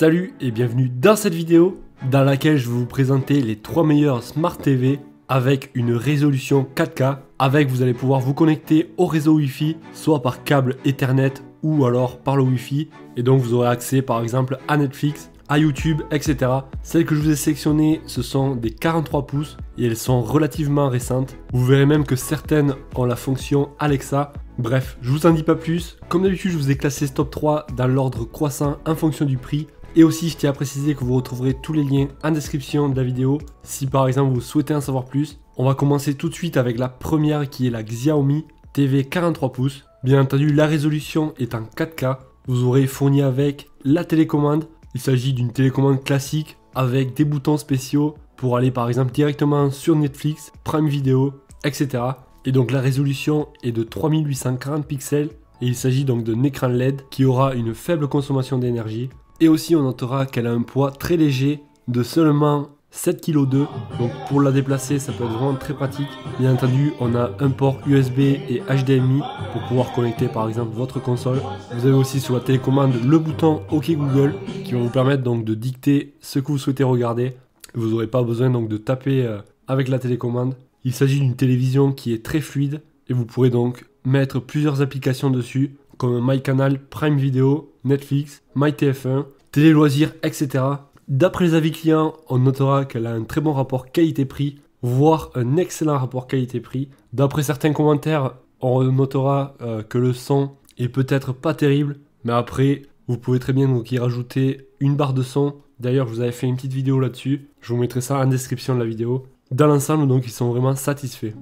Salut et bienvenue dans cette vidéo dans laquelle je vais vous présenter les 3 meilleurs Smart TV avec une résolution 4K. Avec vous allez pouvoir vous connecter au réseau Wi-Fi soit par câble Ethernet ou alors par le Wi-Fi et donc vous aurez accès par exemple à Netflix, à YouTube, etc. Celles que je vous ai sélectionnées, ce sont des 43 pouces et elles sont relativement récentes. Vous verrez même que certaines ont la fonction Alexa. Bref, je vous en dis pas plus. Comme d'habitude, je vous ai classé ce top 3 dans l'ordre croissant en fonction du prix. Et aussi, je tiens à préciser que vous retrouverez tous les liens en description de la vidéo si par exemple vous souhaitez en savoir plus. On va commencer tout de suite avec la première qui est la Xiaomi TV 43 pouces. Bien entendu, la résolution est en 4K. Vous aurez fourni avec la télécommande. Il s'agit d'une télécommande classique avec des boutons spéciaux pour aller par exemple directement sur Netflix, Prime Video, etc. Et donc la résolution est de 3840 pixels et il s'agit donc d'un écran LED qui aura une faible consommation d'énergie et aussi on notera qu'elle a un poids très léger de seulement 7,2 kg. Donc pour la déplacer, ça peut être vraiment très pratique. Bien entendu, on a un port USB et HDMI pour pouvoir connecter par exemple votre console. Vous avez aussi sur la télécommande le bouton OK Google qui va vous permettre donc de dicter ce que vous souhaitez regarder. Vous n'aurez pas besoin donc de taper euh, avec la télécommande. Il s'agit d'une télévision qui est très fluide et vous pourrez donc mettre plusieurs applications dessus comme MyCanal, Prime Video, Netflix, MyTF1, Télé Loisirs, etc. D'après les avis clients, on notera qu'elle a un très bon rapport qualité-prix, voire un excellent rapport qualité-prix. D'après certains commentaires, on notera euh, que le son est peut-être pas terrible, mais après, vous pouvez très bien donc y rajouter une barre de son. D'ailleurs, je vous avais fait une petite vidéo là-dessus. Je vous mettrai ça en description de la vidéo. Dans l'ensemble, donc, ils sont vraiment satisfaits.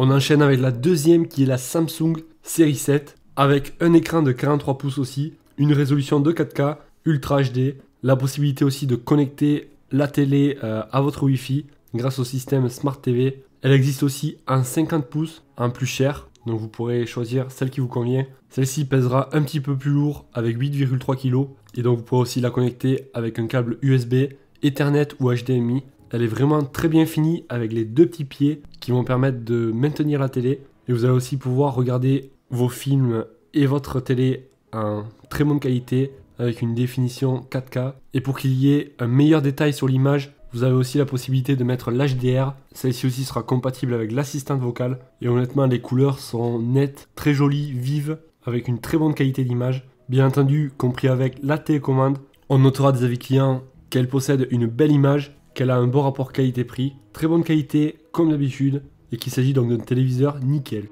On enchaîne avec la deuxième qui est la Samsung série 7, avec un écran de 43 pouces aussi, une résolution de 4K, Ultra HD, la possibilité aussi de connecter la télé euh, à votre Wi-Fi grâce au système Smart TV. Elle existe aussi en 50 pouces, en plus cher, donc vous pourrez choisir celle qui vous convient. Celle-ci pèsera un petit peu plus lourd avec 8,3 kg et donc vous pourrez aussi la connecter avec un câble USB, Ethernet ou HDMI. Elle est vraiment très bien finie avec les deux petits pieds qui vont permettre de maintenir la télé et vous allez aussi pouvoir regarder vos films et votre télé en très bonne qualité avec une définition 4K. Et pour qu'il y ait un meilleur détail sur l'image, vous avez aussi la possibilité de mettre l'HDR. Celle-ci aussi sera compatible avec l'assistante vocale. Et honnêtement, les couleurs sont nettes, très jolies, vives, avec une très bonne qualité d'image. Bien entendu, compris avec la télécommande. On notera des avis clients qu'elle possède une belle image, qu'elle a un bon rapport qualité-prix, très bonne qualité comme d'habitude, et qu'il s'agit donc d'un téléviseur nickel.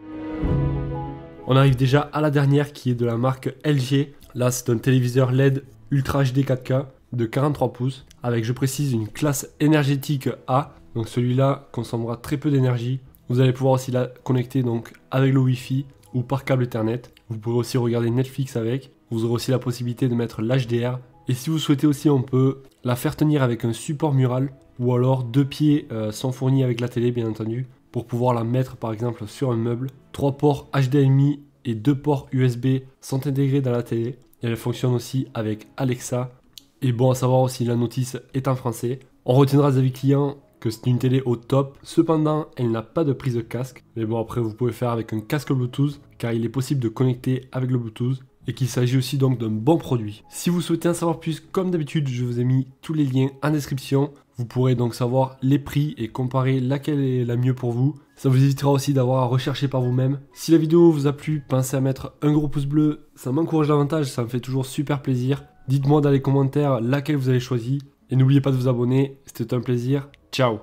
On arrive déjà à la dernière qui est de la marque LG. Là, c'est un téléviseur LED Ultra HD 4K de 43 pouces avec, je précise, une classe énergétique A. Donc celui-là consommera très peu d'énergie. Vous allez pouvoir aussi la connecter donc avec le Wi-Fi ou par câble Ethernet. Vous pourrez aussi regarder Netflix avec. Vous aurez aussi la possibilité de mettre l'HDR. Et si vous souhaitez aussi, on peut la faire tenir avec un support mural ou alors deux pieds euh, sans fourni avec la télé, bien entendu pour pouvoir la mettre par exemple sur un meuble. Trois ports HDMI et deux ports USB sont intégrés dans la télé. Et elle fonctionne aussi avec Alexa. Et bon à savoir aussi, la notice est en français. On retiendra des avis clients que c'est une télé au top. Cependant, elle n'a pas de prise de casque. Mais bon, après, vous pouvez faire avec un casque Bluetooth car il est possible de connecter avec le Bluetooth et qu'il s'agit aussi donc d'un bon produit. Si vous souhaitez en savoir plus, comme d'habitude, je vous ai mis tous les liens en description. Vous pourrez donc savoir les prix et comparer laquelle est la mieux pour vous. Ça vous évitera aussi d'avoir à rechercher par vous-même. Si la vidéo vous a plu, pensez à mettre un gros pouce bleu. Ça m'encourage davantage, ça me fait toujours super plaisir. Dites-moi dans les commentaires laquelle vous avez choisi. Et n'oubliez pas de vous abonner, c'était un plaisir. Ciao